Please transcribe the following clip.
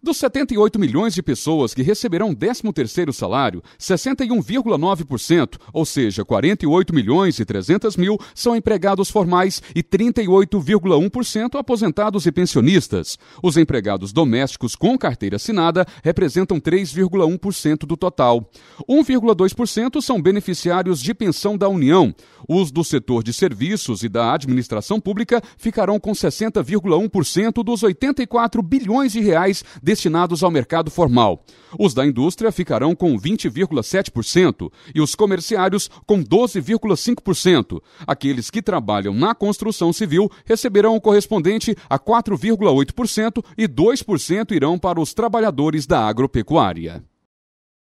Dos 78 milhões de pessoas que receberão 13º salário, 61,9%, ou seja, 48 milhões e 300 mil, são empregados formais e 38,1% aposentados e pensionistas. Os empregados domésticos com carteira assinada representam 3,1% do total. 1,2% são beneficiários de pensão da União. Os do setor de serviços e da administração pública ficarão com 60,1% dos 84 bilhões de reais destinados ao mercado formal. Os da indústria ficarão com 20,7% e os comerciários com 12,5%. Aqueles que trabalham na construção civil receberão o correspondente a 4,8% e 2% irão para os trabalhadores da agropecuária.